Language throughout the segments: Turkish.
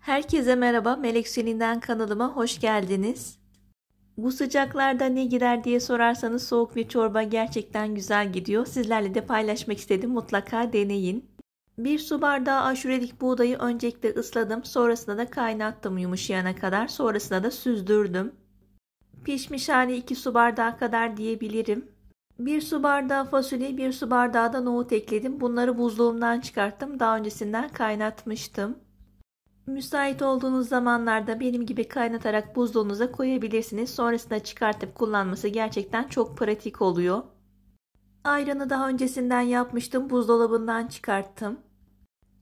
Herkese merhaba, Melek Selin'den kanalıma hoş geldiniz. Bu sıcaklarda ne gider diye sorarsanız soğuk bir çorba gerçekten güzel gidiyor. Sizlerle de paylaşmak istedim, mutlaka deneyin. Bir su bardağı aşurelik buğdayı öncelikle ısladım, sonrasında da kaynattım yumuşayana kadar, sonrasında da süzdürdüm. Pişmiş hali 2 su bardağı kadar diyebilirim. 1 su bardağı fasulye, 1 su bardağı da nohut ekledim. Bunları buzluğumdan çıkarttım. Daha öncesinden kaynatmıştım. Müsait olduğunuz zamanlarda benim gibi kaynatarak buzluğunuza koyabilirsiniz. Sonrasında çıkartıp kullanması gerçekten çok pratik oluyor. Ayranı daha öncesinden yapmıştım. Buzdolabından çıkarttım.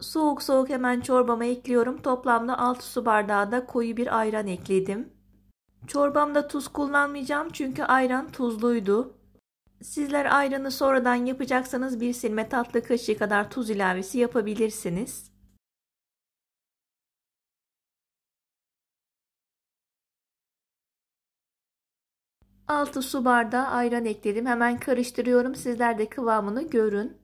Soğuk soğuk hemen çorbama ekliyorum. Toplamda 6 su bardağı da koyu bir ayran ekledim. Çorbamda tuz kullanmayacağım çünkü ayran tuzluydu. Sizler ayranı sonradan yapacaksanız bir silme tatlı kaşığı kadar tuz ilavesi yapabilirsiniz. 6 su bardağı ayran ekledim. Hemen karıştırıyorum. Sizler de kıvamını görün.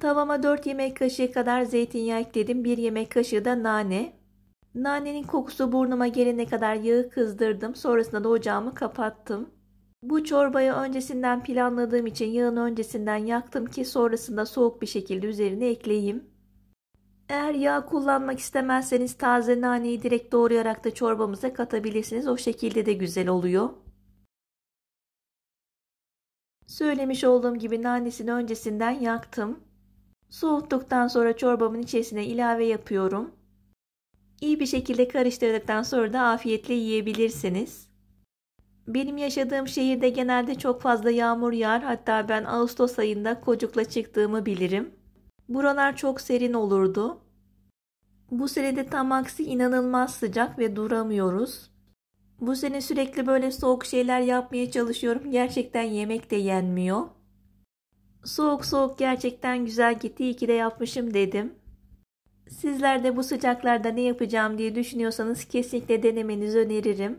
Tavama 4 yemek kaşığı kadar zeytinyağı ekledim. 1 yemek kaşığı da nane. Nanenin kokusu burnuma gelene kadar yağı kızdırdım. Sonrasında da ocağımı kapattım. Bu çorbayı öncesinden planladığım için yağını öncesinden yaktım ki sonrasında soğuk bir şekilde üzerine ekleyeyim. Eğer yağ kullanmak istemezseniz taze naneyi direkt doğrayarak da çorbamıza katabilirsiniz. O şekilde de güzel oluyor. Söylemiş olduğum gibi nanesini öncesinden yaktım. Soğuttuktan sonra çorbamın içerisine ilave yapıyorum. İyi bir şekilde karıştırdıktan sonra da afiyetle yiyebilirsiniz. Benim yaşadığım şehirde genelde çok fazla yağmur yağar. Hatta ben Ağustos ayında kocukla çıktığımı bilirim. Buralar çok serin olurdu. Bu senede tam aksi inanılmaz sıcak ve duramıyoruz. Bu sene sürekli böyle soğuk şeyler yapmaya çalışıyorum. Gerçekten yemek de yenmiyor. Soğuk soğuk gerçekten güzel gitti. İyi ki de yapmışım dedim. Sizler de bu sıcaklarda ne yapacağım diye düşünüyorsanız kesinlikle denemenizi öneririm.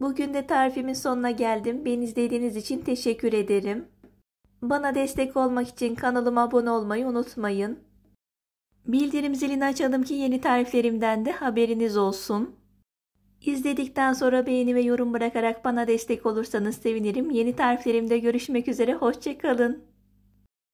Bugün de tarifimin sonuna geldim. Beni izlediğiniz için teşekkür ederim. Bana destek olmak için kanalıma abone olmayı unutmayın. Bildirim zilini açalım ki yeni tariflerimden de haberiniz olsun. İzledikten sonra beğeni ve yorum bırakarak bana destek olursanız sevinirim. Yeni tariflerimde görüşmek üzere, hoşçakalın.